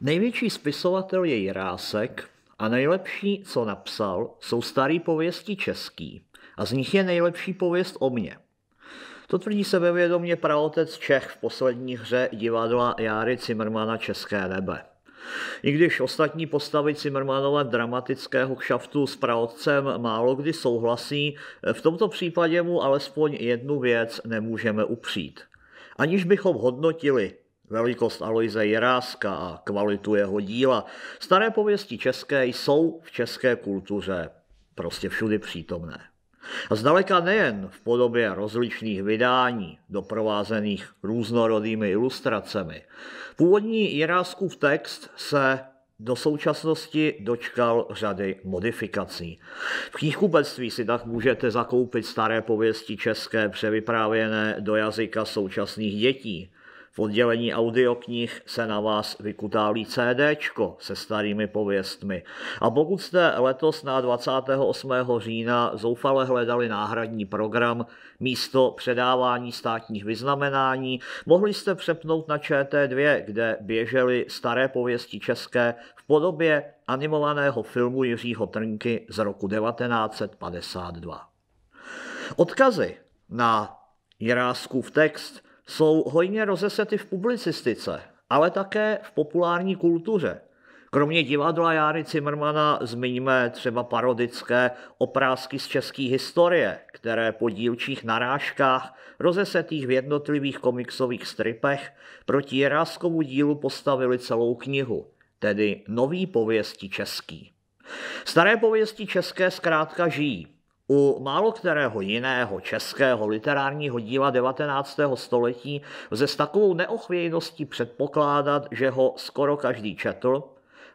Největší spisovatel je Jirásek a nejlepší, co napsal, jsou starý pověsti český a z nich je nejlepší pověst o mně. To tvrdí sebevědomě praotec Čech v poslední hře divadla Járy Cimrmana České nebe. I když ostatní postavy Cimrmanova dramatického kšaftu s praotcem málo kdy souhlasí, v tomto případě mu alespoň jednu věc nemůžeme upřít. Aniž bychom hodnotili, velikost Aloise Jiráska a kvalitu jeho díla. Staré pověsti české jsou v české kultuře prostě všudy přítomné. A zdaleka nejen v podobě rozličných vydání, doprovázených různorodými ilustracemi. Původní Jiráskův text se do současnosti dočkal řady modifikací. V knihkupectví si tak můžete zakoupit staré pověsti české převyprávěné do jazyka současných dětí. V oddělení audioknih se na vás vykutálí CDčko se starými pověstmi. A pokud jste letos na 28. října zoufale hledali náhradní program místo předávání státních vyznamenání, mohli jste přepnout na ČT2, kde běžely staré pověsti české v podobě animovaného filmu Jiřího Trnky z roku 1952. Odkazy na Jiráskův text jsou hojně rozesety v publicistice, ale také v populární kultuře. Kromě divadla Járy Cimrmana zmiňme třeba parodické oprázky z české historie, které po dílčích narážkách, rozesetých v jednotlivých komiksových stripech, proti Jiráskovu dílu postavili celou knihu, tedy nový pověsti český. Staré pověsti české zkrátka žijí, u málo kterého jiného českého literárního díla 19. století lze s takovou neochvějností předpokládat, že ho skoro každý četl,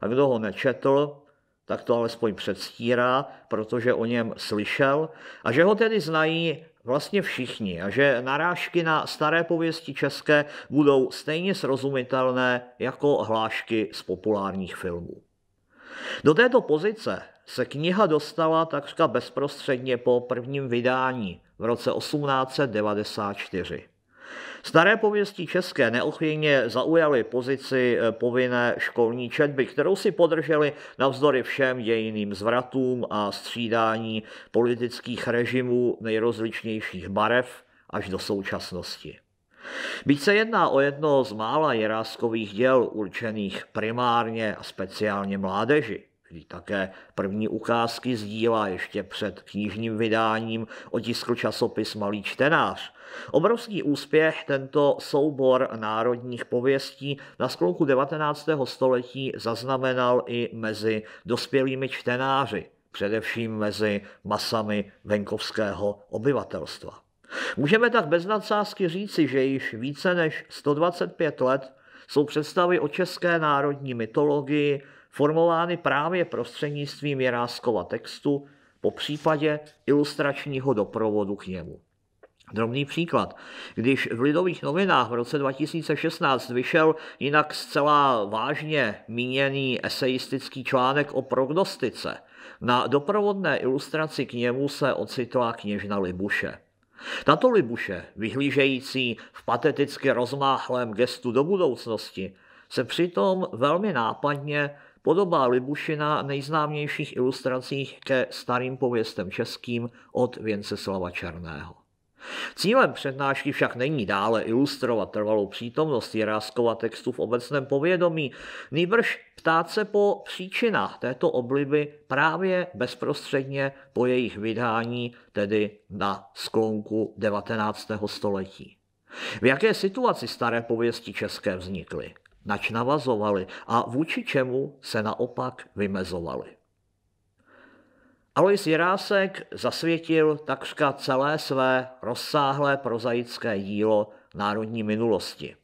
a kdo ho nečetl, tak to alespoň předstírá, protože o něm slyšel, a že ho tedy znají vlastně všichni a že narážky na staré pověsti české budou stejně srozumitelné jako hlášky z populárních filmů. Do této pozice se kniha dostala takřka bezprostředně po prvním vydání v roce 1894. Staré pověsti české neochvějně zaujaly pozici eh, povinné školní četby, kterou si podrželi navzdory všem dějiným zvratům a střídání politických režimů nejrozličnějších barev až do současnosti. Byť se jedná o jedno z mála jeráskových děl určených primárně a speciálně mládeži, také první ukázky sdílá ještě před knižním vydáním otisku časopis Malý čtenář. Obrovský úspěch tento soubor národních pověstí na sklonku 19. století zaznamenal i mezi dospělými čtenáři, především mezi masami venkovského obyvatelstva. Můžeme tak bez nadsázky říci, že již více než 125 let jsou představy o české národní mytologii, formovány právě prostřednictvím Jeráskova textu, po případě ilustračního doprovodu k němu. Drobný příklad. Když v Lidových novinách v roce 2016 vyšel jinak zcela vážně míněný eseistický článek o prognostice, na doprovodné ilustraci k němu se ocitla kněžna Libuše. Tato Libuše, vyhlížející v pateticky rozmáhlém gestu do budoucnosti, se přitom velmi nápadně Podobá Libušina nejznámějších ilustracích ke starým pověstem českým od Věnceslava Černého. Cílem přednášky však není dále ilustrovat trvalou přítomnost Jiráskova textu v obecném povědomí, nýbrž ptát se po příčinách této obliby právě bezprostředně po jejich vydání, tedy na sklonku 19. století. V jaké situaci staré pověsti české vznikly? nač navazovali a vůči čemu se naopak vymezovali. Alois Jirásek zasvětil takřka celé své rozsáhlé prozaické dílo národní minulosti.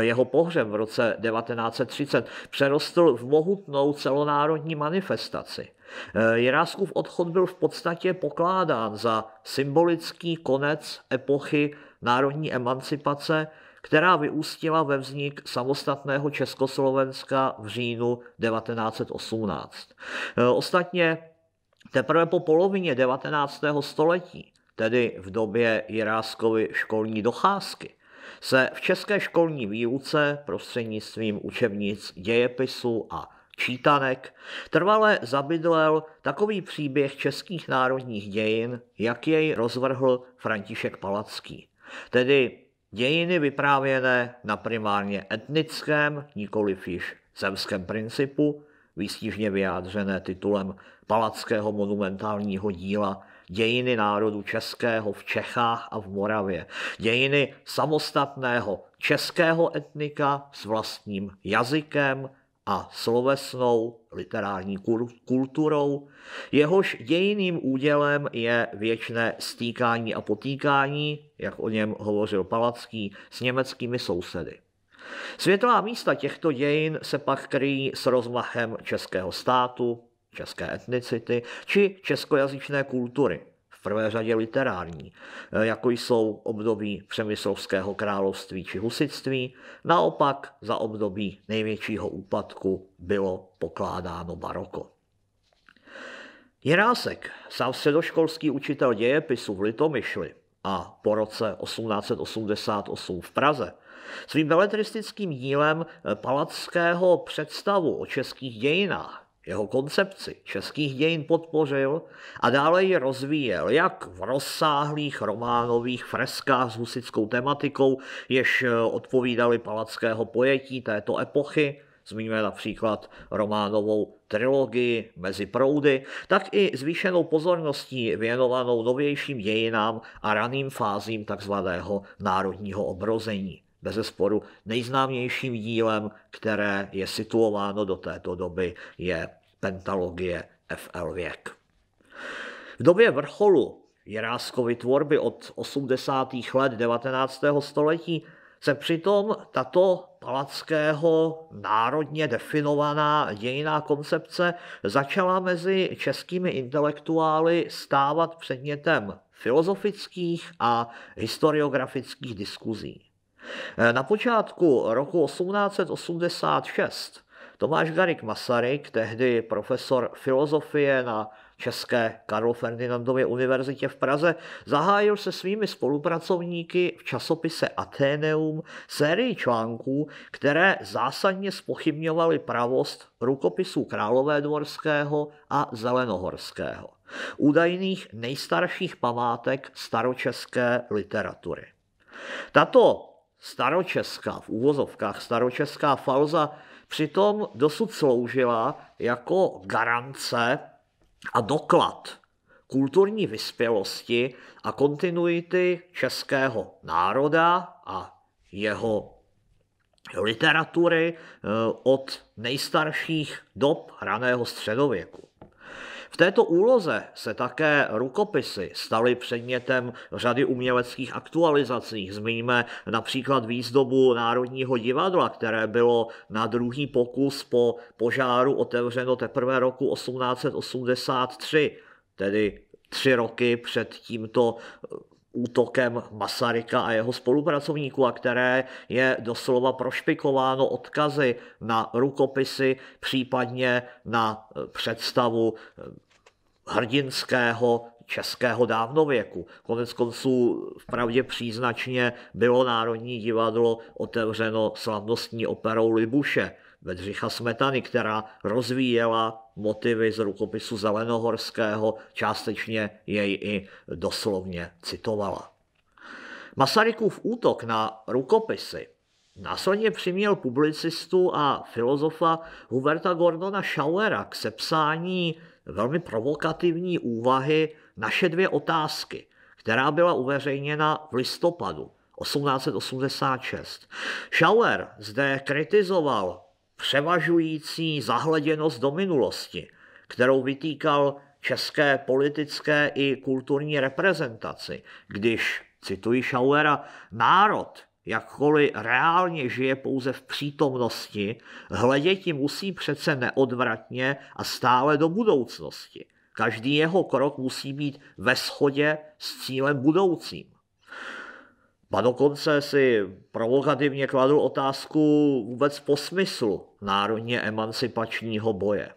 Jeho pohřeb v roce 1930 přerostl v mohutnou celonárodní manifestaci. Jiráskův odchod byl v podstatě pokládán za symbolický konec epochy národní emancipace, která vyústila ve vznik samostatného Československa v říjnu 1918. E, ostatně teprve po polovině 19. století, tedy v době Jiráskovy školní docházky, se v české školní výuce prostřednictvím učebnic dějepisu a čítanek trvale zabydlel takový příběh českých národních dějin, jak jej rozvrhl František Palacký. Tedy Dějiny vyprávěné na primárně etnickém, nikoli již zemském principu, výstižně vyjádřené titulem Palackého monumentálního díla Dějiny národu českého v Čechách a v Moravě, dějiny samostatného českého etnika s vlastním jazykem, a slovesnou literární kulturou, jehož dějiným údělem je věčné stýkání a potýkání, jak o něm hovořil Palacký, s německými sousedy. Světlá místa těchto dějin se pak kryjí s rozmachem českého státu, české etnicity či českojazyčné kultury – v prvé řadě literární, eh, jako jsou období Přemyslovského království či husitství. Naopak za období největšího úpadku bylo pokládáno baroko. Jirásek, sám středoškolský učitel dějepisu v Litomyšli a po roce 1888 v Praze, svým beletristickým dílem eh, palackého představu o českých dějinách jeho koncepci českých dějin podpořil a dále ji rozvíjel jak v rozsáhlých románových freskách s husickou tematikou, jež eh, odpovídaly palackého pojetí této epochy, zmiňuje například románovou trilogii Mezi proudy, tak i zvýšenou pozorností věnovanou novějším dějinám a raným fázím tzv. národního obrození sporu nejznámějším dílem, které je situováno do této doby, je pentalogie FL věk. V době vrcholu Jiráskovy tvorby od 80. let 19. století se přitom tato palackého národně definovaná dějiná koncepce začala mezi českými intelektuály stávat předmětem filozofických a historiografických diskuzí. Eh, na počátku roku 1886 Tomáš Garik Masaryk, tehdy profesor filozofie na České Karlo Ferdinandově univerzitě v Praze, zahájil se svými spolupracovníky v časopise Ateneum sérii článků, které zásadně spochybňovaly pravost rukopisů Králové dvorského a Zelenohorského, údajných nejstarších památek staročeské literatury. Tato staročeská, v úvozovkách staročeská falza, přitom dosud sloužila jako garance a doklad kulturní vyspělosti a kontinuity českého národa a jeho literatury eh, od nejstarších dob raného středověku. V této úloze se také rukopisy staly předmětem řady uměleckých aktualizací. Zmíníme například výzdobu Národního divadla, které bylo na druhý pokus po požáru otevřeno teprve roku 1883, tedy tři roky před tímto útokem Masaryka a jeho spolupracovníků a které je doslova prošpikováno odkazy na rukopisy, případně na eh, představu eh, hrdinského českého dávnověku. Konec konců vpravdě příznačně bylo Národní divadlo otevřeno slavnostní operou Libuše Bedřicha Smetany, která rozvíjela motivy z rukopisu Zelenohorského, částečně jej i doslovně citovala. Masarykův útok na rukopisy následně přiměl publicistu a filozofa Huberta Gordona Schauera k sepsání velmi provokativní úvahy Naše dvě otázky, která byla uveřejněna v listopadu 1886. Schauer zde kritizoval převažující zahleděnost do minulosti, kterou vytýkal české politické i kulturní reprezentaci, když, cituji Schauera, národ, jakkoliv reálně žije pouze v přítomnosti, hleděti musí přece neodvratně a stále do budoucnosti. Každý jeho krok musí být ve shodě s cílem budoucím. Ba dokonce si provokativně kladl otázku vůbec po smyslu národně emancipačního boje.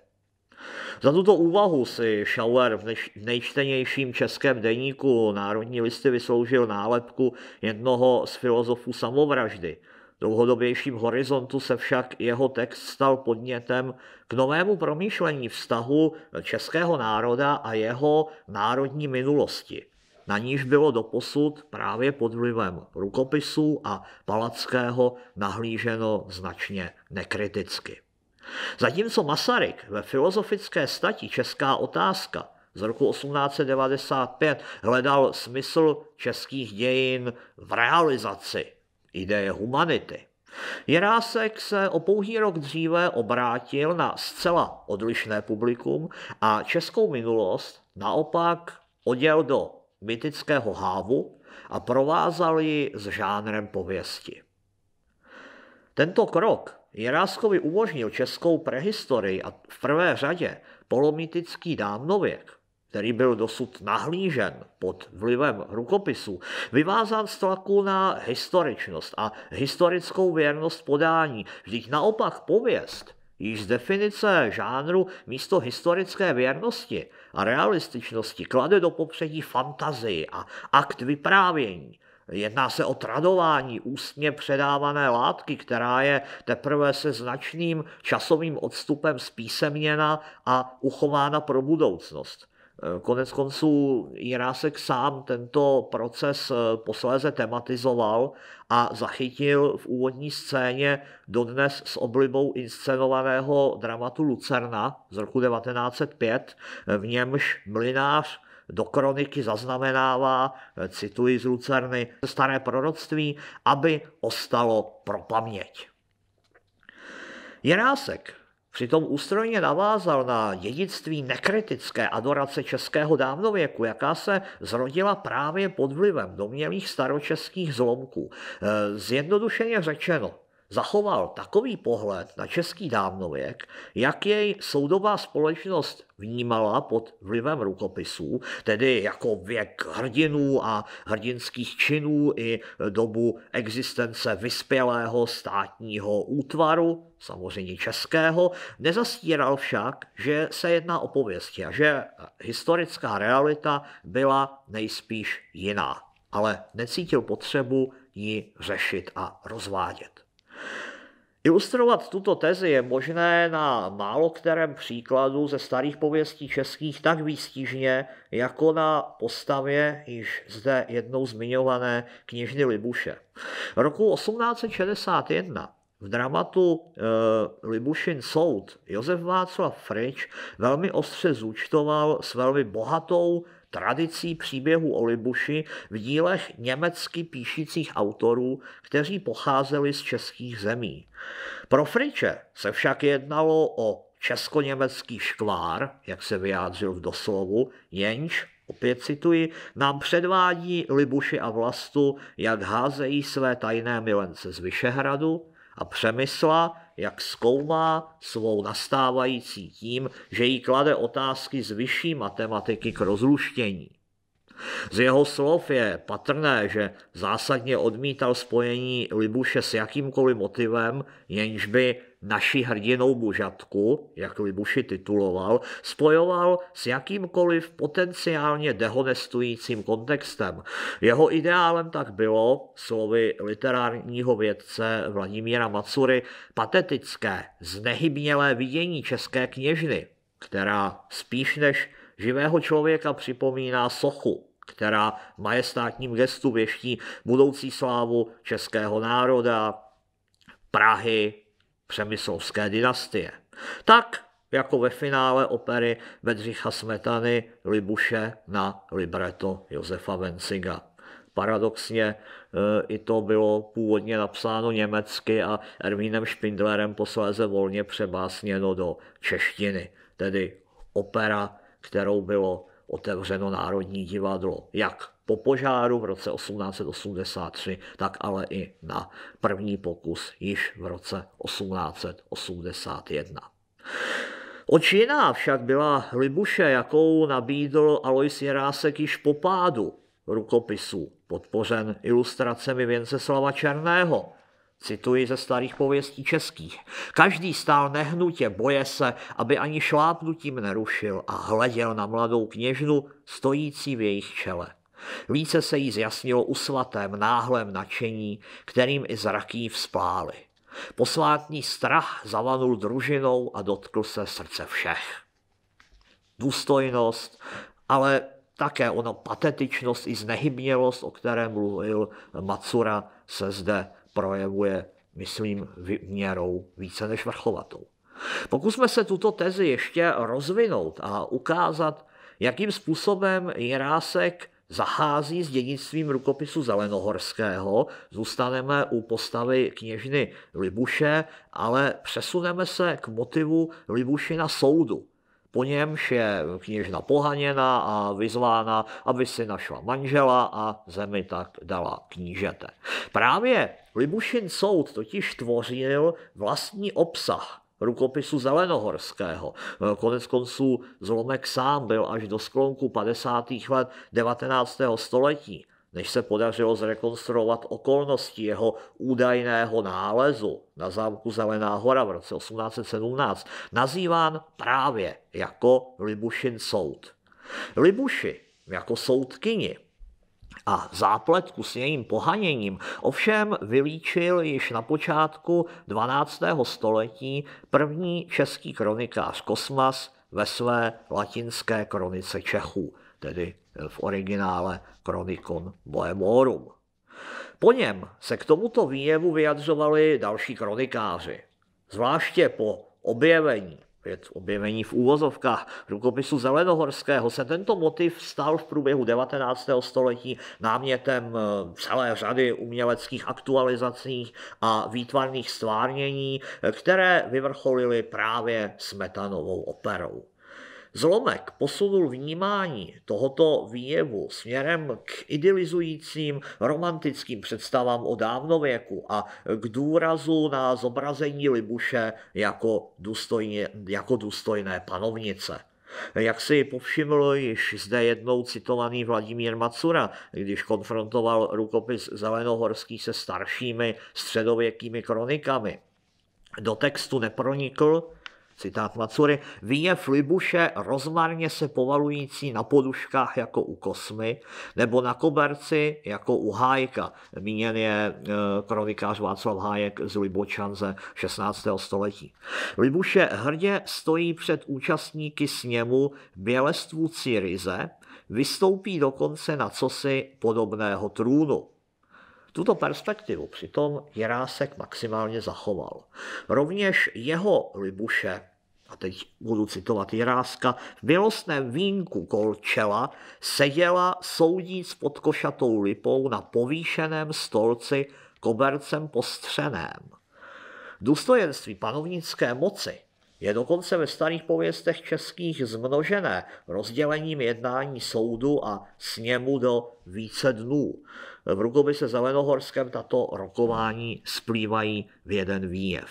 Za tuto úvahu si Schauer v nejčtenějším českém deníku Národní listy vysloužil nálepku jednoho z filozofů samovraždy. V dlouhodobějším horizontu se však jeho text stal podnětem k novému promýšlení vztahu českého národa a jeho národní minulosti na níž bylo doposud právě pod vlivem rukopisů a Palackého nahlíženo značně nekriticky. Zatímco Masaryk ve filozofické stati Česká otázka z roku 1895 hledal smysl českých dějin v realizaci ideje humanity. Jirásek se o pouhý rok dříve obrátil na zcela odlišné publikum a českou minulost naopak oděl do mytického hávu a provázal ji s žánrem pověsti. Tento krok Jiráskovi umožnil českou prehistorii a v prvé řadě polomytický dávnověk, který byl dosud nahlížen pod vlivem rukopisu, vyvázán z tlaku na historičnost a historickou věrnost podání. Vždyť naopak pověst, již z definice žánru místo historické věrnosti a realističnosti klade do popředí fantazii a akt vyprávění. Jedná se o tradování ústně předávané látky, která je teprve se značným časovým odstupem zpísemněna a uchována pro budoucnost. Eh, konec konců Jirásek sám tento proces eh, posléze tematizoval a zachytil v úvodní scéně dodnes s oblibou inscenovaného dramatu Lucerna z roku 1905, eh, v němž mlinář do kroniky zaznamenává, cituji z Lucerny, staré proroctví, aby ostalo pro paměť. Jirásek Přitom ústrojně navázal na dědictví nekritické adorace českého dávnověku, jaká se zrodila právě pod vlivem domělých staročeských zlomků. E, zjednodušeně řečeno, zachoval takový pohled na český dávnověk, jak jej soudová společnost vnímala pod vlivem rukopisů, tedy jako věk hrdinů a hrdinských činů i dobu existence vyspělého státního útvaru, samozřejmě českého, nezastíral však, že se jedná o pověsti a že historická realita byla nejspíš jiná, ale necítil potřebu ji řešit a rozvádět. Ilustrovat tuto tezi je možné na málo kterém příkladu ze starých pověstí českých tak výstižně, jako na postavě již zde jednou zmiňované kněžny Libuše. Roku 1861 v dramatu e, Libušin soud Josef Václav Frič velmi ostře zúčtoval s velmi bohatou tradicí příběhu o Libuši v dílech německy píšících autorů, kteří pocházeli z českých zemí. Pro Friče se však jednalo o česko-německý škvár, jak se vyjádřil v doslovu, jenž, opět cituji, nám předvádí Libuši a Vlastu, jak házejí své tajné milence z Vyšehradu a Přemysla, jak zkoumá svou nastávající tím, že jí klade otázky z vyšší matematiky k rozluštění. Z jeho slov je patrné, že zásadně odmítal spojení Libuše s jakýmkoliv motivem, jenž by naši hrdinou mužatku, jak Libuši tituloval, spojoval s jakýmkoliv potenciálně dehonestujícím kontextem. Jeho ideálem tak bylo, slovy literárního vědce Vladimíra Macury, patetické, znehybnělé vidění české kněžny, která spíš než živého člověka připomíná sochu, která majestátním gestu věští budoucí slávu českého národa, Prahy, přemyslovské dynastie. Tak jako ve finále opery Bedřicha Smetany Libuše na libreto Josefa Venciga. Paradoxně e, i to bylo původně napsáno německy a Ermínem Špindlerem posléze volně přebásněno do češtiny, tedy opera, kterou bylo otevřeno Národní divadlo, jak po požáru v roce 1883, tak ale i na první pokus již v roce 1881. Oč však byla Libuše, jakou nabídl Alois Jirásek již po pádu rukopisů, podpořen ilustracemi Věnceslava Černého, Cituji ze starých pověstí českých. Každý stál nehnutě, boje se, aby ani šlápnutím nerušil a hleděl na mladou kněžnu, stojící v jejich čele. Více se jí zjasnilo u svatém náhlém nadšení, kterým i zraky vzpály. Posvátný strach zavanul družinou a dotkl se srdce všech. Důstojnost, ale také ono patetičnost i znehybnělost, o které mluvil Macura, se zde projevuje, myslím, měrou více než vrcholatou. Pokusme se tuto tezi ještě rozvinout a ukázat, jakým způsobem Jirásek zachází s dědictvím rukopisu Zelenohorského, zůstaneme u postavy kněžny Libuše, ale přesuneme se k motivu na soudu. Po němž je kněžna pohaněna a vyzvána, aby si našla manžela a zemi tak dala knížete. Právě Libušin soud totiž tvořil vlastní obsah rukopisu Zelenohorského. Konec konců Zlomek sám byl až do sklonku 50. let 19. století, než se podařilo zrekonstruovat okolnosti jeho údajného nálezu na zámku Zelená hora v roce 1817, nazýván právě jako Libušin soud. Libuši jako soudkyni a zápletku s jejím pohaněním ovšem vylíčil již na počátku 12. století první český kronikář Kosmas ve své latinské kronice Čechů, tedy v originále Chronicon Bohemorum. Po něm se k tomuto výjevu vyjadřovali další kronikáři, zvláště po objevení opět objevení v úvozovkách rukopisu Zelenohorského se tento motiv stal v průběhu 19. století námětem eh, celé řady uměleckých aktualizací a výtvarných stvárnění, eh, které vyvrcholily právě Smetanovou operou. Zlomek posunul vnímání tohoto výjevu směrem k idealizujícím romantickým představám o dávnověku a k důrazu na zobrazení Libuše jako, důstojně, jako důstojné panovnice. Jak si povšiml již zde jednou citovaný Vladimír Macura, když konfrontoval rukopis Zelenohorský se staršími středověkými kronikami. Do textu nepronikl, Citát Macury, víně flibuše rozmarně se povalující na poduškách jako u kosmy, nebo na koberci jako u hájka. Míněn je e, kronikář Václav Hájek z Libočan ze 16. století. Libuše hrdě stojí před účastníky sněmu bělestvůci ryze, vystoupí dokonce na cosi podobného trůnu. Tuto perspektivu přitom Jirásek maximálně zachoval. Rovněž jeho Libuše, a teď budu citovat Jiráska, v milostném vínku Kolčela seděla soudíc s podkošatou lipou na povýšeném stolci kobercem postřeném. Důstojenství panovnické moci je dokonce ve starých pověstech českých zmnožené rozdělením jednání soudu a sněmu do více dnů v rukopise Zelenohorském tato rokování splývají v jeden výjev.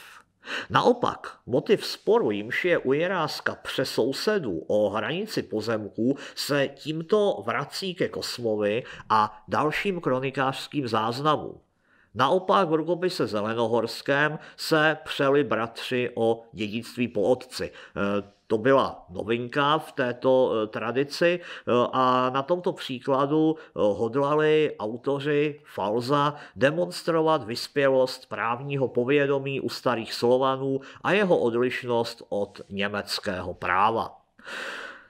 Naopak, motiv sporu, jimž je ujerázka sousedů o hranici pozemků, se tímto vrací ke Kosmovi a dalším kronikářským záznamům. Naopak v rukopise Zelenohorském se přeli bratři o dědictví po otci. To byla novinka v této eh, tradici eh, a na tomto příkladu eh, hodlali autoři Falza demonstrovat vyspělost právního povědomí u starých Slovanů a jeho odlišnost od německého práva.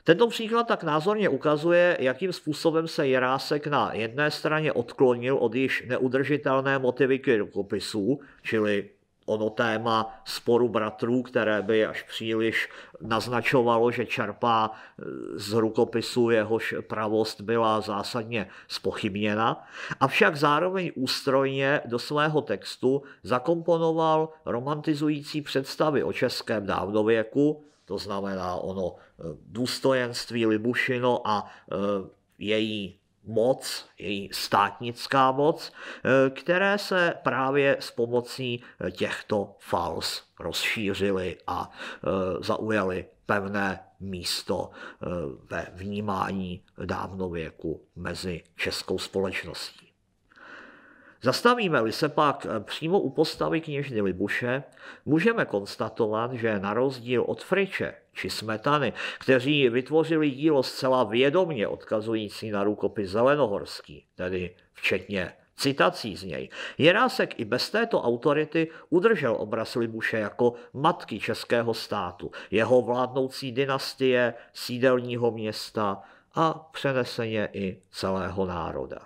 Tento příklad tak názorně ukazuje, jakým způsobem se Jirásek na jedné straně odklonil od již neudržitelné motivy rukopisů, čili ono téma sporu bratrů, které by až příliš naznačovalo, že čerpá e, z rukopisu, jehož pravost byla zásadně spochybněna. Avšak zároveň ústrojně do svého textu zakomponoval romantizující představy o českém dávnověku, to znamená ono e, důstojenství Libušino a e, její moc, její státnická moc, eh, které se právě s pomocí eh, těchto fals rozšířily a eh, zaujaly pevné místo ve vnímání dávnověku mezi českou společností. Zastavíme-li se pak eh, přímo u postavy kněžny Libuše, můžeme konstatovat, že na rozdíl od Friče či Smetany, kteří vytvořili dílo zcela vědomně odkazující na rukopis Zelenohorský, tedy včetně citací z něj. Jerásek i bez této autority udržel obraz Libuše jako matky českého státu, jeho vládnoucí dynastie, sídelního města a přeneseně i celého národa.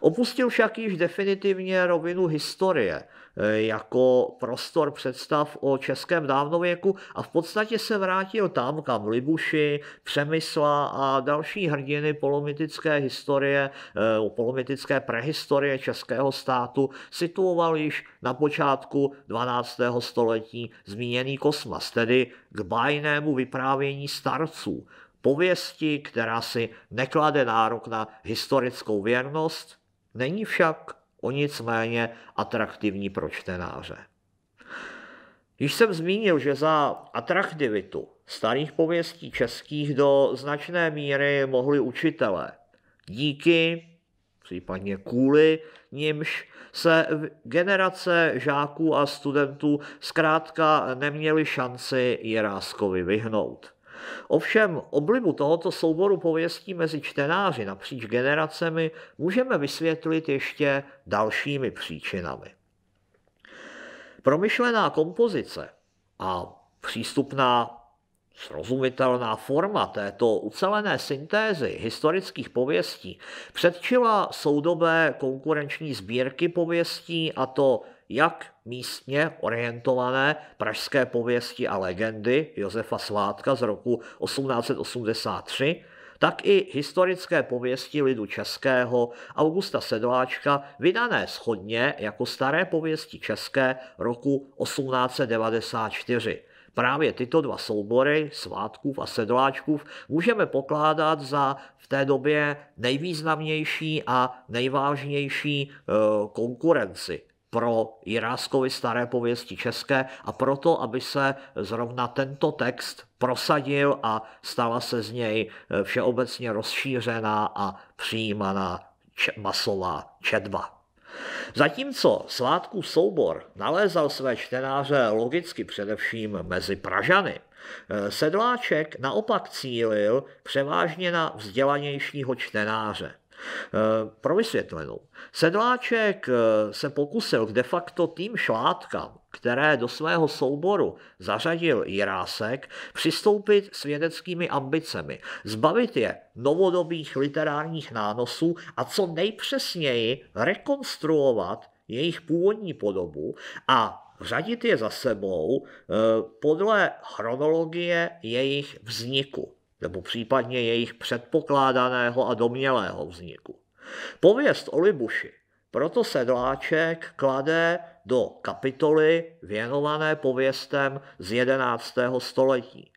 Opustil však již definitivně rovinu historie e, jako prostor představ o českém dávnověku a v podstatě se vrátil tam, kam Libuši, Přemysla a další hrdiny polomitické historie, e, polomitické prehistorie českého státu situoval již na počátku 12. století zmíněný kosmas, tedy k bájnému vyprávění starců, pověsti, která si neklade nárok na historickou věrnost, není však o nic méně atraktivní pro čtenáře. Již jsem zmínil, že za atraktivitu starých pověstí českých do značné míry mohli učitelé. Díky, případně kvůli, nímž se generace žáků a studentů zkrátka neměly šanci Jiráskovi vyhnout. Ovšem oblibu tohoto souboru pověstí mezi čtenáři napříč generacemi můžeme vysvětlit ještě dalšími příčinami. Promyšlená kompozice a přístupná Srozumitelná forma této ucelené syntézy historických pověstí předčila soudobé konkurenční sbírky pověstí, a to jak místně orientované pražské pověsti a legendy Josefa Svátka z roku 1883, tak i historické pověsti lidu českého Augusta Sedláčka, vydané schodně jako staré pověsti české roku 1894. Právě tyto dva soubory, Svátkův a Sedláčkův, můžeme pokládat za v té době nejvýznamnější a nejvážnější eh, konkurenci pro Jiráskovi staré pověsti české a proto, aby se zrovna tento text prosadil a stala se z něj eh, všeobecně rozšířená a přijímaná masová četba. Zatímco svátku soubor nalézal své čtenáře logicky především mezi Pražany, eh, Sedláček naopak cílil převážně na vzdělanějšího čtenáře – Eh, pro vysvětlenou. Sedláček eh, se pokusil de facto tým šlátkám, které do svého souboru zařadil Jirásek, přistoupit s vědeckými ambicemi, zbavit je novodobých literárních nánosů a co nejpřesněji rekonstruovat jejich původní podobu a řadit je za sebou eh, podle chronologie jejich vzniku nebo případně jejich předpokládaného a domnělého vzniku. Pověst o Libuši proto sedláček klade do kapitoly věnované pověstem z 11. století,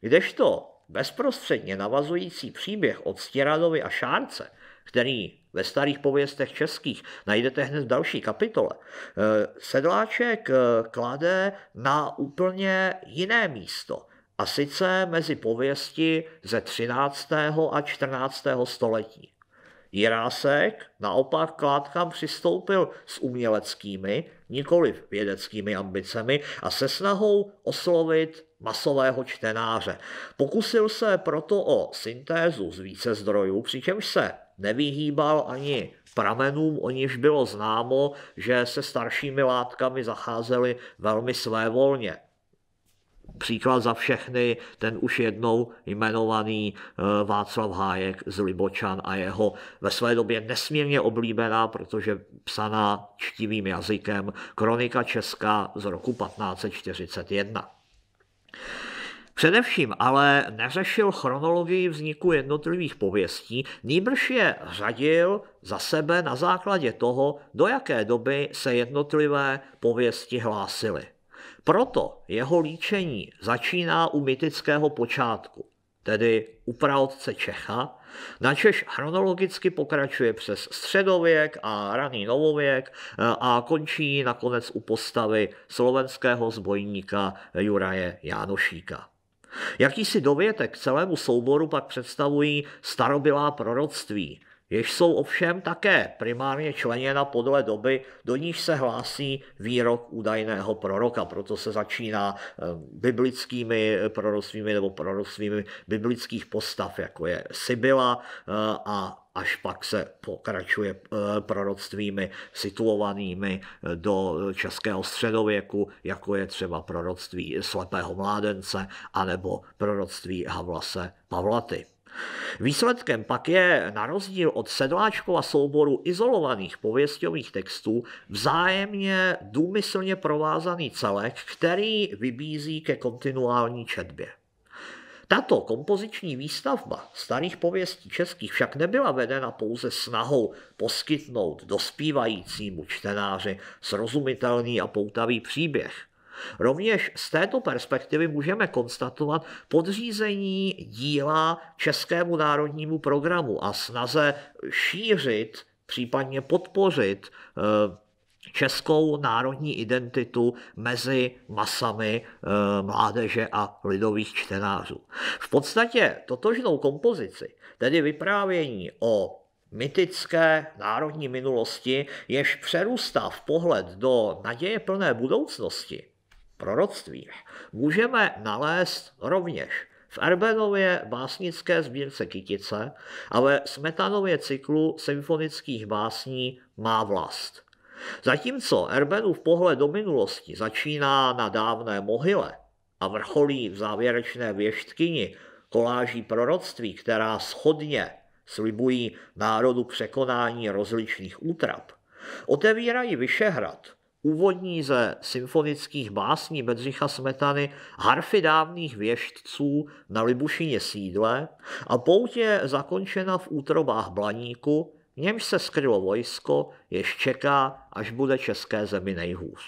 kdežto bezprostředně navazující příběh od Stěradovi a Šárce, který ve starých pověstech českých najdete hned v další kapitole, eh, sedláček eh, klade na úplně jiné místo – a sice mezi pověsti ze 13. a 14. století. Jirásek naopak k látkám přistoupil s uměleckými, nikoli vědeckými ambicemi a se snahou oslovit masového čtenáře. Pokusil se proto o syntézu z více zdrojů, přičemž se nevyhýbal ani pramenům, o níž bylo známo, že se staršími látkami zacházeli velmi svévolně příklad za všechny, ten už jednou jmenovaný eh, Václav Hájek z Libočan a jeho ve své době nesmírně oblíbená, protože psaná čtivým jazykem, kronika česká z roku 1541. Především ale neřešil chronologii vzniku jednotlivých pověstí, nýbrž je řadil za sebe na základě toho, do jaké doby se jednotlivé pověsti hlásily. Proto jeho líčení začíná u mytického počátku, tedy u praotce Čecha, načež chronologicky pokračuje přes středověk a raný novověk eh, a končí nakonec u postavy slovenského zbojníka Juraje Jánošíka. Jakýsi dovětek celému souboru pak představují starobylá proroctví, jež jsou ovšem také primárně členěna podle doby, do níž se hlásí výrok údajného proroka. Proto se začíná eh, biblickými proroctvími nebo proroctvími biblických postav, jako je Sybila eh, a až pak se pokračuje eh, proroctvími situovanými do českého středověku, jako je třeba proroctví slepého mládence anebo proroctví Havlase Pavlaty. Výsledkem pak je, na rozdíl od sedláčkova souboru izolovaných pověstových textů, vzájemně důmyslně provázaný celek, který vybízí ke kontinuální četbě. Tato kompoziční výstavba starých pověstí českých však nebyla vedena pouze snahou poskytnout dospívajícímu čtenáři srozumitelný a poutavý příběh – Rovněž z této perspektivy můžeme konstatovat podřízení díla Českému národnímu programu a snaze šířit, případně podpořit eh, českou národní identitu mezi masami eh, mládeže a lidových čtenářů. V podstatě totožnou kompozici, tedy vyprávění o mytické národní minulosti, jež přerůstá v pohled do naděje plné budoucnosti, proroctvích můžeme nalézt rovněž v Erbenově básnické sbírce Kytice a ve Smetanově cyklu symfonických básní Má vlast. Zatímco Erbenův pohled do minulosti začíná na dávné mohyle a vrcholí v závěrečné věštkyni koláží proroctví, která schodně slibují národu překonání rozličných útrap, otevírají Vyšehrad – úvodní ze symfonických básní Bedřicha Smetany harfy dávných věštců na Libušině sídle a pout je zakončena v útrobách Blaníku, v němž se skrylo vojsko, jež čeká, až bude české zemi nejhůř.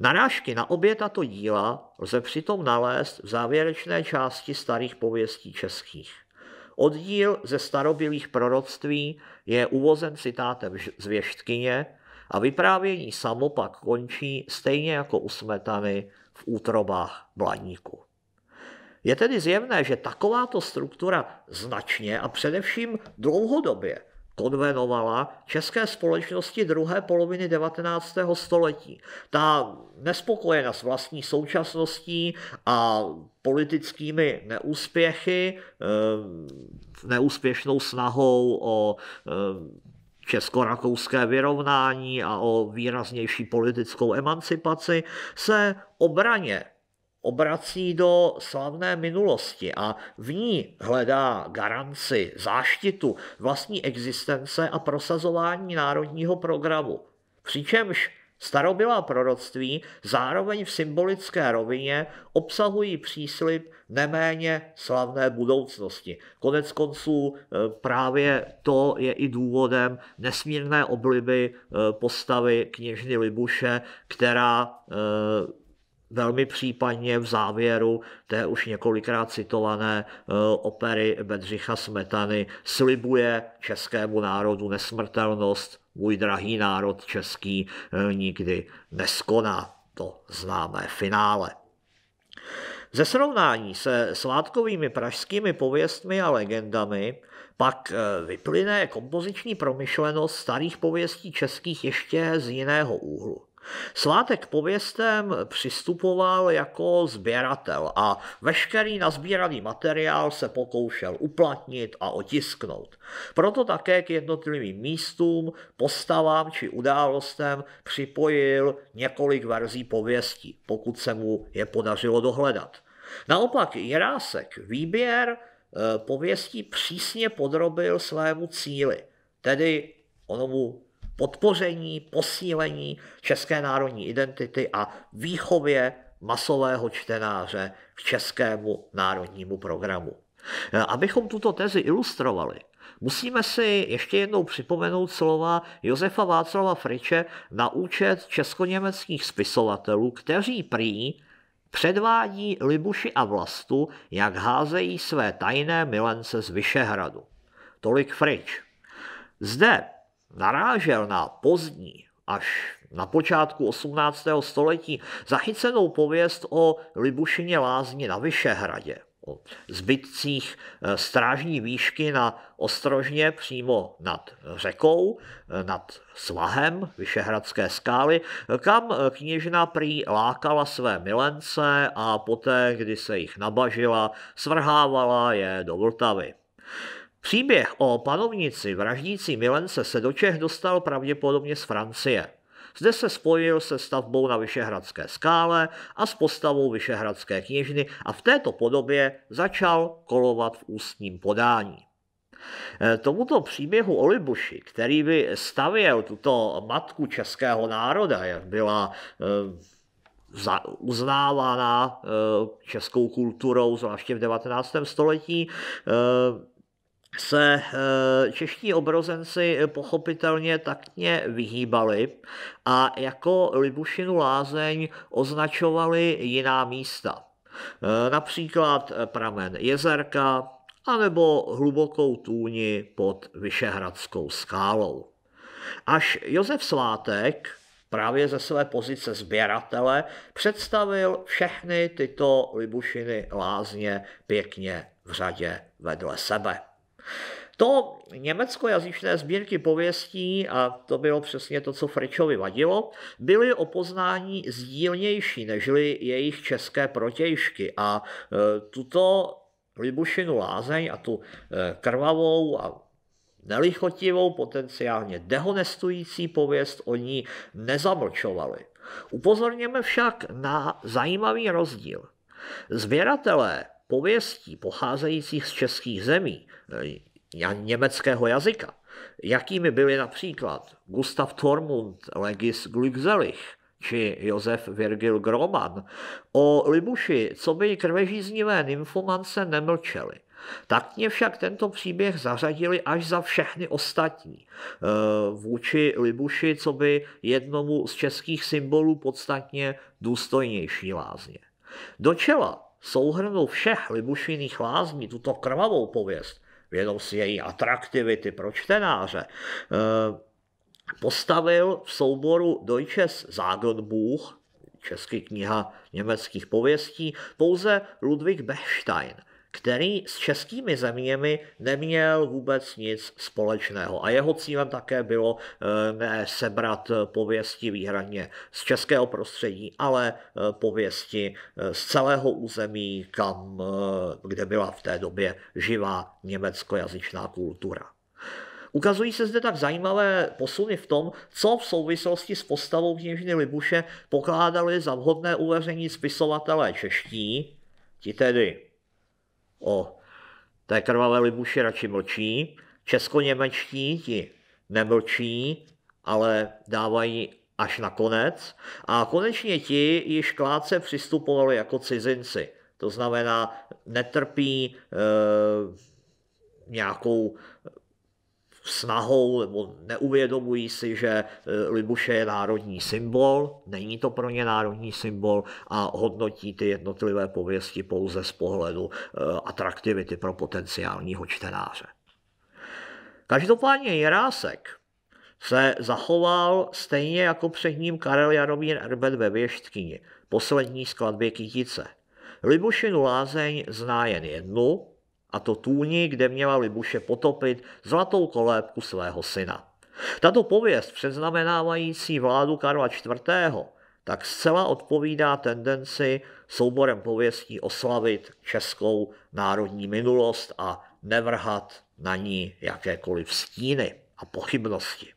Narážky na obě tato díla lze přitom nalézt v závěrečné části starých pověstí českých. Oddíl ze starobylých proroctví je uvozen citátem z věštkyně, a vyprávění samo pak končí stejně jako u smetany v útrobách blaníku. Je tedy zjevné, že takováto struktura značně a především dlouhodobě konvenovala české společnosti druhé poloviny 19. století. Ta s vlastní současností a politickými neúspěchy, eh, neúspěšnou snahou o eh, česko-rakouské vyrovnání a o výraznější politickou emancipaci, se obraně obrací do slavné minulosti a v ní hledá garanci, záštitu vlastní existence a prosazování národního programu. Přičemž Starobylá proroctví zároveň v symbolické rovině obsahují příslip neméně slavné budoucnosti. Konec konců e, právě to je i důvodem nesmírné obliby e, postavy kněžny Libuše, která e, velmi případně v závěru té už několikrát citované eh, opery Bedřicha Smetany slibuje českému národu nesmrtelnost, můj drahý národ český eh, nikdy neskoná. To známé finále. Ze srovnání se svátkovými pražskými pověstmi a legendami pak eh, vyplyne kompoziční promyšlenost starých pověstí českých ještě z jiného úhlu. Svátek pověstem přistupoval jako sběratel a veškerý nazbíraný materiál se pokoušel uplatnit a otisknout. Proto také k jednotlivým místům, postavám či událostem připojil několik verzí pověstí, pokud se mu je podařilo dohledat. Naopak Jirásek výběr e, pověstí přísně podrobil svému cíli, tedy onomu podpoření, posílení české národní identity a výchově masového čtenáře k českému národnímu programu. Abychom tuto tezi ilustrovali, musíme si ještě jednou připomenout slova Josefa Václava Friče na účet česko-německých spisovatelů, kteří prý předvádí Libuši a Vlastu, jak házejí své tajné milence z Vyšehradu. Tolik Frič. Zde narážel na pozdní až na počátku 18. století zachycenou pověst o Libušině lázni na Vyšehradě, o zbytcích eh, strážní výšky na Ostrožně přímo nad řekou, eh, nad svahem Vyšehradské skály, eh, kam kněžna prý lákala své milence a poté, kdy se jich nabažila, svrhávala je do Vltavy. Příběh o panovnici vraždící milence se do Čech dostal pravděpodobně z Francie. Zde se spojil se stavbou na Vyšehradské skále a s postavou Vyšehradské kněžny a v této podobě začal kolovat v ústním podání. Eh, tomuto příběhu o Libuši, který by stavěl tuto matku českého národa, jak byla eh, uznávána eh, českou kulturou, zvláště v 19. století, se eh, čeští obrozenci pochopitelně takně vyhýbali a jako Libušinu lázeň označovali jiná místa. Eh, například pramen Jezerka anebo hlubokou tůni pod Vyšehradskou skálou. Až Josef Svátek právě ze své pozice sběratele představil všechny tyto Libušiny lázně pěkně v řadě vedle sebe. To německojazyčné sbírky pověstí, a to bylo přesně to, co Fričovi vadilo, byly o poznání sdílnější nežli jejich české protějšky a e, tuto Libušinu lázeň a tu e, krvavou a nelichotivou, potenciálně dehonestující pověst o ní nezamlčovali. Upozorněme však na zajímavý rozdíl. Zběratelé pověstí pocházejících z českých zemí e, německého jazyka, jakými byli například Gustav Tormund Legis Glückselich či Josef Virgil Groman, o Libuši, co by krvežíznivé nymfomance nemlčeli. Tak mě však tento příběh zařadili až za všechny ostatní. E, vůči Libuši, co by jednomu z českých symbolů podstatně důstojnější lázně. Do čela souhrnu všech libušiných lázní tuto krvavou pověst, vědom si její atraktivity pro čtenáře, eh, postavil v souboru Deutsches Sagenbuch, český kniha německých pověstí, pouze Ludwig Bechstein – který s českými zeměmi neměl vůbec nic společného. A jeho cílem také bylo eh, ne sebrat eh, pověsti výhradně z českého prostředí, ale eh, pověsti z celého území, kam, kde byla v té době živá německojazyčná kultura. Ukazují se zde tak zajímavé posuny v tom, co v souvislosti s postavou kněžny Libuše pokládali za vhodné uveření spisovatelé čeští, ti tedy o té krvavé libuši radši mlčí. Česko-němečtí ti nemlčí, ale dávají až na konec. A konečně ti již kláce přistupovali jako cizinci. To znamená, netrpí e, nějakou snahou nebo neuvědomují si, že e, Libuše je národní symbol, není to pro ně národní symbol a hodnotí ty jednotlivé pověsti pouze z pohledu e, atraktivity pro potenciálního čtenáře. Každopádně Jirásek se zachoval stejně jako před ním Karel Jaromír Erbet ve Věštkyni, poslední skladbě Kytice. Libušinu lázeň zná jen jednu, a to tůni, kde měla Libuše potopit zlatou kolébku svého syna. Tato pověst předznamenávající vládu Karla IV. tak zcela odpovídá tendenci souborem pověstí oslavit českou národní minulost a nevrhat na ní jakékoliv stíny a pochybnosti.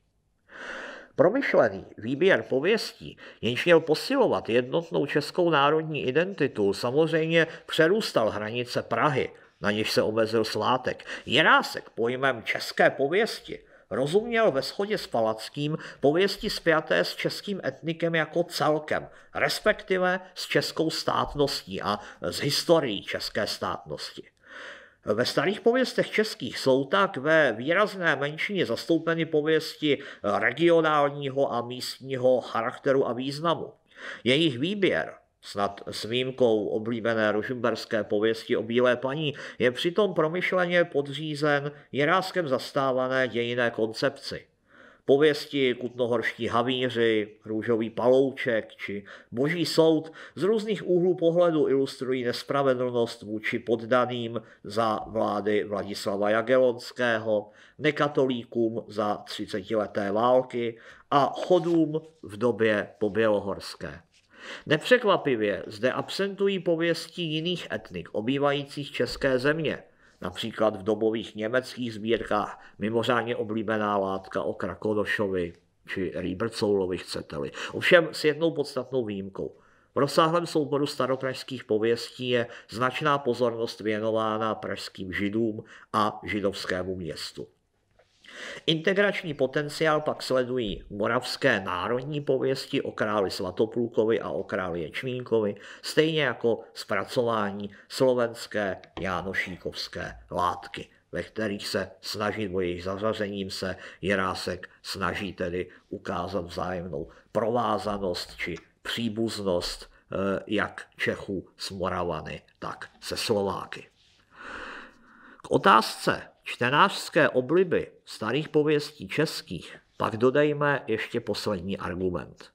Promyšlený výběr pověstí, jenž měl posilovat jednotnou českou národní identitu, samozřejmě přerůstal hranice Prahy – na něž se omezil svátek. Jirásek pojmem české pověsti rozuměl ve shodě s Palackým pověsti spjaté s českým etnikem jako celkem, respektive s českou státností a s historií české státnosti. Ve starých pověstech českých jsou tak ve výrazné menšině zastoupeny pověsti regionálního a místního charakteru a významu. Jejich výběr snad s výjimkou oblíbené rušimberské pověsti o Bílé paní, je přitom promyšleně podřízen jeráskem zastávané dějiné koncepci. Pověsti kutnohorští havíři, růžový palouček či boží soud z různých úhlů pohledu ilustrují nespravedlnost vůči poddaným za vlády Vladislava Jagelonského, nekatolíkům za leté války a chodům v době pobělohorské. Nepřekvapivě zde absentují pověstí jiných etnik obývajících české země, například v dobových německých sbírkách mimořádně oblíbená látka o Krakodošovi či Rýbrcoulovi, chcete-li. Ovšem s jednou podstatnou výjimkou – v rozsáhlém souboru staropražských pověstí je značná pozornost věnována pražským židům a židovskému městu. Integrační potenciál pak sledují moravské národní pověsti o králi Svatoplukovi a o králi Ječmínkovi, stejně jako zpracování slovenské jánošíkovské látky ve kterých se snaží, o jejich zařazením se Jirásek snaží tedy ukázat vzájemnou provázanost či příbuznost eh, jak Čechů s Moravany, tak se Slováky. K otázce čtenářské obliby starých pověstí českých pak dodejme ještě poslední argument.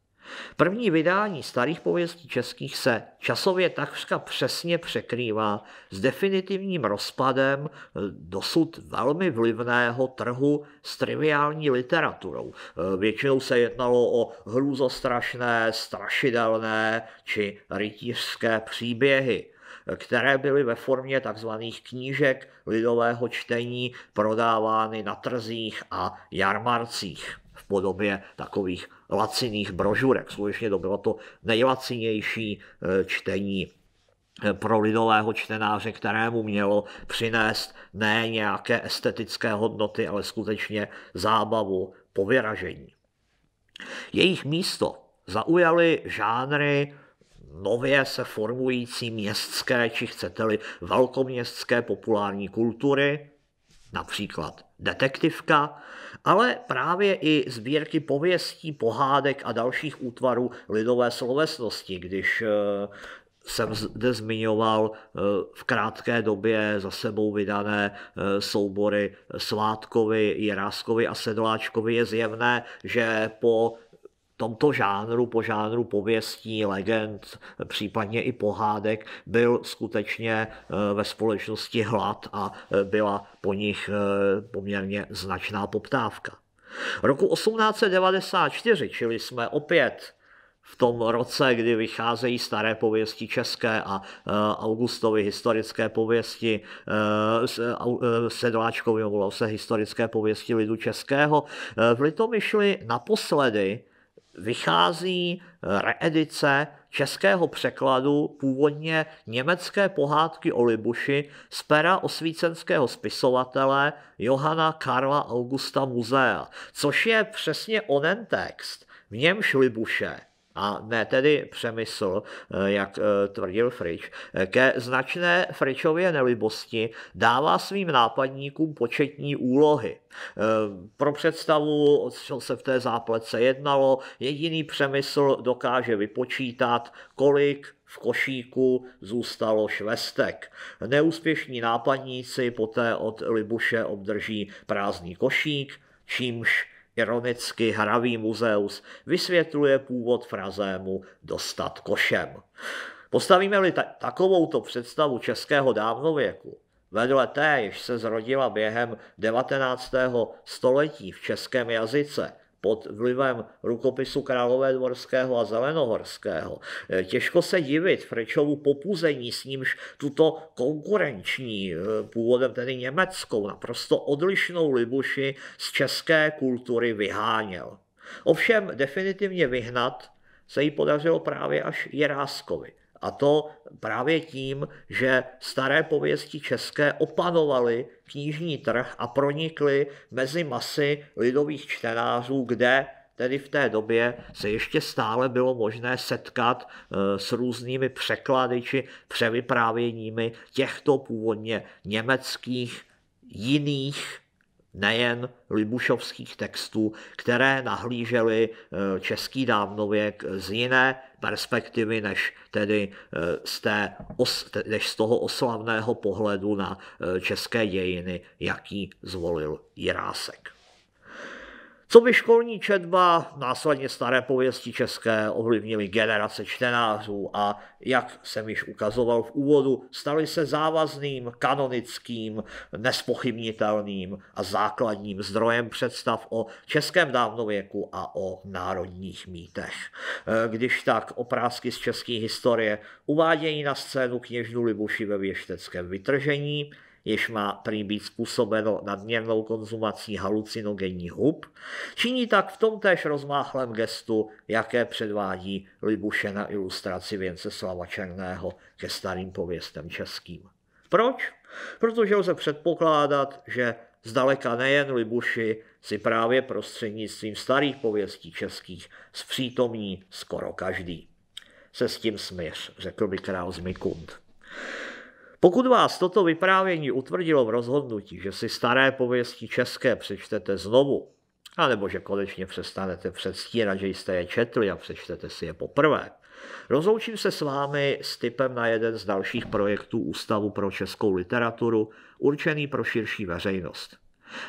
První vydání starých pověstí českých se časově takřka přesně překrývá s definitivním rozpadem e, dosud velmi vlivného trhu s triviální literaturou. E, většinou se jednalo o hrůzostrašné, strašidelné či rytířské příběhy které byly ve formě tzv. knížek lidového čtení prodávány na trzích a jarmarcích v podobě takových laciných brožurek. Skutečně to bylo to nejlacinější eh, čtení eh, pro lidového čtenáře, kterému mělo přinést ne nějaké estetické hodnoty, ale skutečně zábavu po vyražení. Jejich místo zaujaly žánry nově se formující městské, či chcete-li velkoměstské populární kultury, například detektivka, ale právě i sbírky pověstí, pohádek a dalších útvarů lidové slovesnosti, když eh, jsem zde zmiňoval eh, v krátké době za sebou vydané eh, soubory Svátkovi, Jiráskovi a Sedláčkovi, je zjevné, že po tomto žánru, po žánru pověstí, legend, případně i pohádek, byl skutečně eh, ve společnosti hlad a eh, byla po nich eh, poměrně značná poptávka. Roku 1894, čili jsme opět v tom roce, kdy vycházejí staré pověsti české a Augustovy historické pověsti, Sedláčkovi, omlouvám se, historické pověsti lidu českého, v Litomyšli naposledy vychází eh, reedice českého překladu původně německé pohádky o Libuši z pera osvícenského spisovatele Johana Karla Augusta Muzea, což je přesně onen text, v němž Libuše a ne tedy přemysl, eh, jak eh, tvrdil Frič, eh, ke značné Fričově nelibosti dává svým nápadníkům početní úlohy. Pro představu, o co se v té zápletce jednalo, jediný přemysl dokáže vypočítat, kolik v košíku zůstalo švestek. Neúspěšní nápadníci poté od Libuše obdrží prázdný košík, čímž ironicky hravý muzeus, vysvětluje původ frazému dostat košem. Postavíme-li ta- takovouto představu českého dávnověku, vedle té, jež se zrodila během 19. století v českém jazyce, pod vlivem rukopisu Králové dvorského a Zelenohorského. E, těžko se divit Frečovu popuzení, s nímž tuto konkurenční, e, původem tedy německou, naprosto odlišnou Libuši z české kultury vyháněl. Ovšem definitivně vyhnat se jí podařilo právě až Jiráskovi. A to právě tím, že staré pověsti české opanovaly knižní trh a pronikly mezi masy lidových čtenářů, kde tedy v té době se ještě stále bylo možné setkat eh, s různými překlady či převyprávěními těchto původně německých jiných nejen libušovských textů, které nahlížely eh, český dávnověk z jiné perspektivy, než tedy eh, z, té, než z toho oslavného pohledu na eh, české dějiny, jaký zvolil Jirásek. Co by školní četba, následně staré pověsti české, ovlivnily generace čtenářů a, jak jsem již ukazoval v úvodu, staly se závazným, kanonickým, nespochybnitelným a základním zdrojem představ o českém dávnověku a o národních mýtech. E, když tak oprázky z české historie uvádějí na scénu kněžnu Libuši ve věšteckém vytržení, jež má prý být způsobeno nadměrnou konzumací halucinogenní hub, činí tak v tom též rozmáchlém gestu, jaké předvádí Libuše na ilustraci Věnceslava Černého ke starým pověstem českým. Proč? Protože lze předpokládat, že zdaleka nejen Libuši si právě prostřednictvím starých pověstí českých zpřítomní skoro každý. Se s tím směř, řekl by král Zmikund. Pokud vás toto vyprávění utvrdilo v rozhodnutí, že si staré pověsti české přečtete znovu, anebo že konečně přestanete předstírat, že jste je četli a přečtete si je poprvé, rozloučím se s vámi s typem na jeden z dalších projektů Ústavu pro českou literaturu, určený pro širší veřejnost.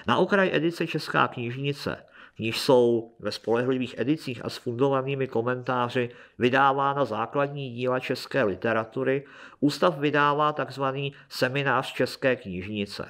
Na okraj edice Česká knižnice v níž jsou ve spolehlivých edicích a s fundovanými komentáři vydávána základní díla české literatury, ústav vydává tzv. seminář české knižnice.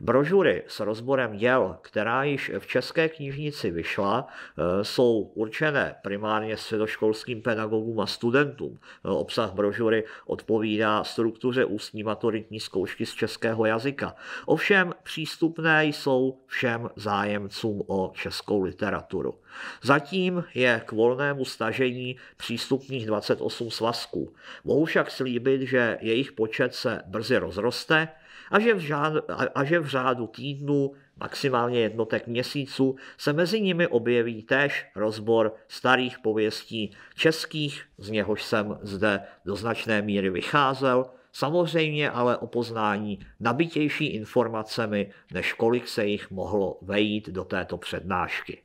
Brožury s rozborem děl, která již v České knižnici vyšla, eh, jsou určené primárně středoškolským pedagogům a studentům. Eh, obsah brožury odpovídá struktuře ústní maturitní zkoušky z českého jazyka. Ovšem přístupné jsou všem zájemcům o českou literaturu. Zatím je k volnému stažení přístupných 28 svazků. Mohu však slíbit, že jejich počet se brzy rozroste a že v, žád, a, a že v řádu týdnu, maximálně jednotek měsíců, se mezi nimi objeví též rozbor starých pověstí českých, z něhož jsem zde do značné míry vycházel, samozřejmě ale o poznání nabitější informacemi, než kolik se jich mohlo vejít do této přednášky.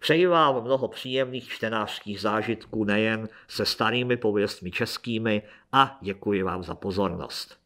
Přeji vám mnoho příjemných čtenářských zážitků nejen se starými pověstmi českými a děkuji vám za pozornost.